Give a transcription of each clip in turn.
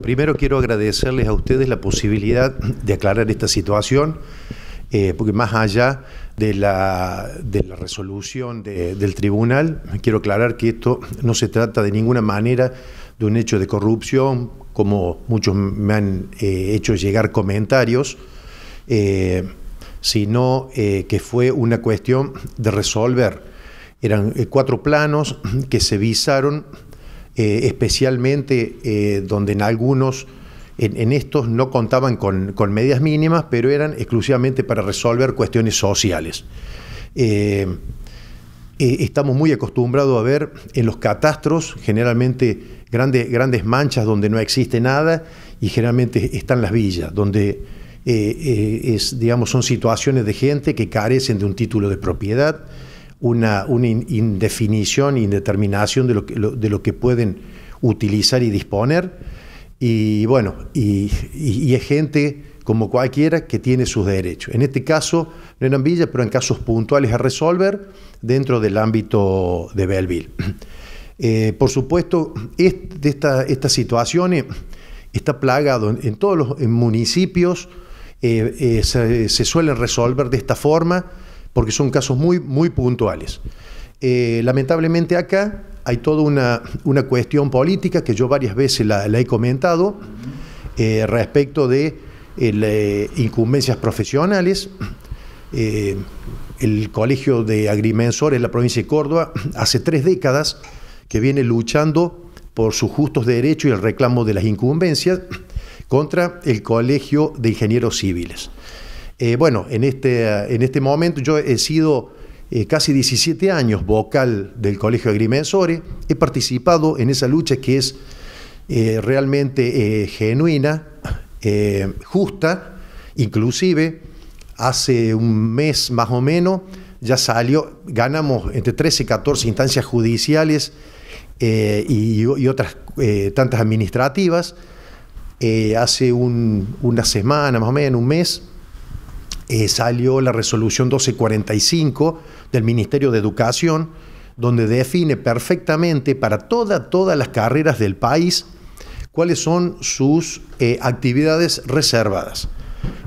Primero quiero agradecerles a ustedes la posibilidad de aclarar esta situación, eh, porque más allá de la, de la resolución del tribunal, quiero aclarar que esto no se trata de ninguna manera de un hecho de corrupción, como muchos me han eh, hecho llegar comentarios, eh, sino que fue una cuestión de resolver. Eran cuatro planos que se visaron eh, especialmente eh, donde en algunos, en, estos no contaban con, con, mínimas, pero eran exclusivamente para resolver cuestiones sociales. Eh, estamos muy acostumbrados a ver en los catastros generalmente grandes, grandes manchas donde no existe nada y generalmente están las villas, donde es, digamos, son situaciones de gente que carecen de un título de propiedad, una, indefinición, indeterminación de lo, que, de lo que pueden utilizar y disponer. Y bueno, y, es gente como cualquiera que tiene sus derechos. En este caso, no en villas, pero en casos puntuales a resolver dentro del ámbito de Belleville. Eh, por supuesto, esta, estas situaciones eh, está plagado en, todos los municipios, eh, se, suelen resolver de esta forma porque son casos muy, muy puntuales. Eh, lamentablemente acá hay toda una, cuestión política que yo varias veces la, he comentado eh, respecto de eh, incumbencias profesionales. el Colegio de Agrimensores de la provincia de Córdoba hace tres décadas que viene luchando por sus justos derechos y el reclamo de las incumbencias contra el Colegio de Ingenieros Civiles. Eh, bueno, en este, en este momento yo he sido eh, casi 17 años vocal del Colegio Agrimensores, he participado en esa lucha que es eh, realmente genuina, justa, inclusive hace un mes más o menos ya salió, ganamos entre 13 y 14 instancias judiciales y, otras tantas administrativas. hace una semana, más o menos, un mes, eh, salió la resolución 1245 del Ministerio de Educación, donde define perfectamente para todas las carreras del país cuáles son sus eh, actividades reservadas,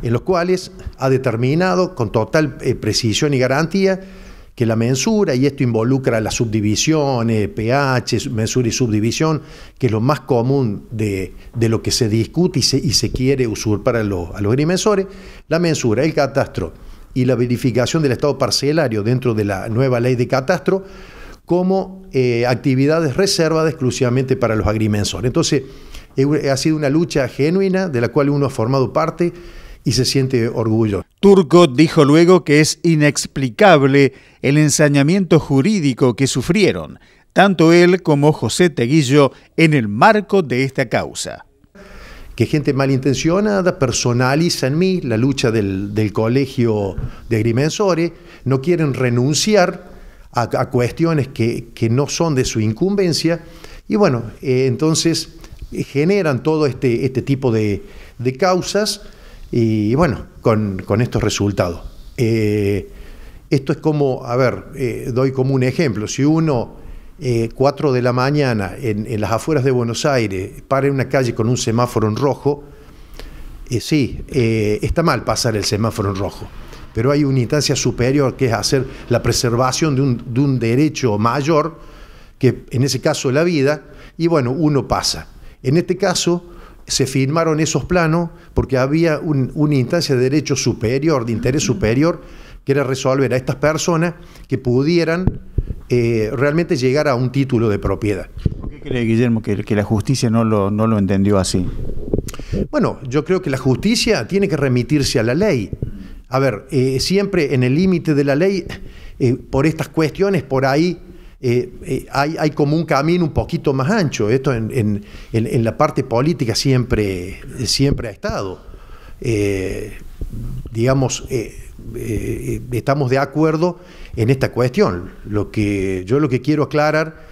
en los cuales ha determinado con total eh, precisión y garantía que la mensura, y esto involucra las subdivisiones, pH, mensura y subdivisión, que es lo más común de, de lo que se discute y se, quiere usurpar a, los, agrimensores, la mensura, el catastro y la verificación del estado parcelario dentro de la nueva ley de catastro como eh, actividades reservadas exclusivamente para los agrimensores. Entonces, ha sido una lucha genuina de la cual uno ha formado parte y se siente orgullo. Turco dijo luego que es inexplicable el ensañamiento jurídico que sufrieron, tanto él como José Teguillo, en el marco de esta causa. Que gente malintencionada personaliza en mí la lucha del, colegio de agrimensores, no quieren renunciar a, cuestiones que, no son de su incumbencia, y bueno, eh, entonces eh, generan todo este, este tipo de, de causas y bueno, con, estos resultados. Eh, esto es como, a ver, eh, doy como un ejemplo. Si uno, 4 eh, de la mañana, en, las afueras de Buenos Aires, para en una calle con un semáforo en rojo, sí, está mal pasar el semáforo en rojo. Pero hay una instancia superior que es hacer la preservación de un, de un derecho mayor, que en ese caso la vida, y bueno, uno pasa. En este caso, se firmaron esos planos porque había una instancia de derecho superior, de interés superior, que era resolver a estas personas que pudieran eh, realmente llegar a un título de propiedad. ¿Por qué cree, Guillermo, que, la justicia no lo, entendió así? Bueno, yo creo que la justicia tiene que remitirse a la ley. A ver, eh, siempre en el límite de la ley, eh, por estas cuestiones, por ahí eh, eh, hay, como un camino un poquito más ancho. Esto en, la parte política siempre, siempre ha estado. Eh, digamos, estamos de acuerdo en esta cuestión. Lo que, yo lo que quiero aclarar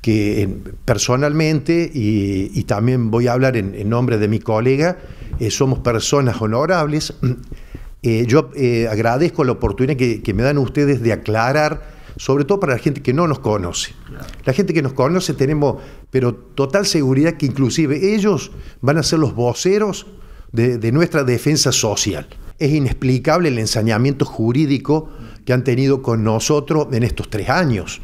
que personalmente, y, también voy a hablar en, nombre de mi colega, somos personas honorables. yo agradezco la oportunidad que, me dan ustedes de aclarar sobre todo para la gente que no nos conoce. La gente que nos conoce tenemos, pero total seguridad que inclusive ellos van a ser los voceros de, nuestra defensa social. Es inexplicable el ensañamiento jurídico que han tenido con nosotros en estos tres años.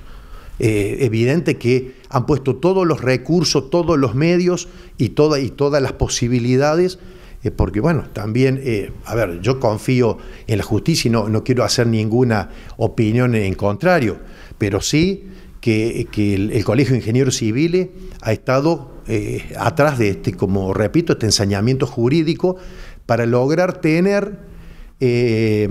Eh, evidente que han puesto todos los recursos, todos los medios y, y todas las posibilidades eh, porque bueno, también, eh, a ver, yo confío en la justicia y no, no quiero hacer ninguna opinión en contrario, pero sí que, el, Colegio de Ingenieros Civiles ha estado eh, atrás de este, como repito, este ensañamiento jurídico para lograr tener, eh,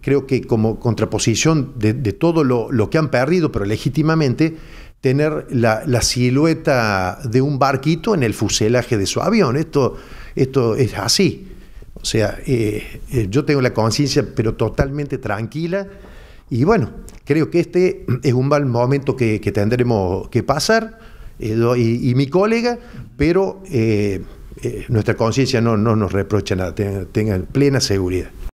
creo que como contraposición de, todo lo, que han perdido, pero legítimamente, tener la, la silueta de un barquito en el fuselaje de su avión. Esto esto es así. O sea, eh, eh, yo tengo la conciencia pero totalmente tranquila y bueno, creo que este es un mal momento que, tendremos que pasar, eh, y, mi colega, pero nuestra conciencia no, nos reprocha nada, tenga tengan plena seguridad.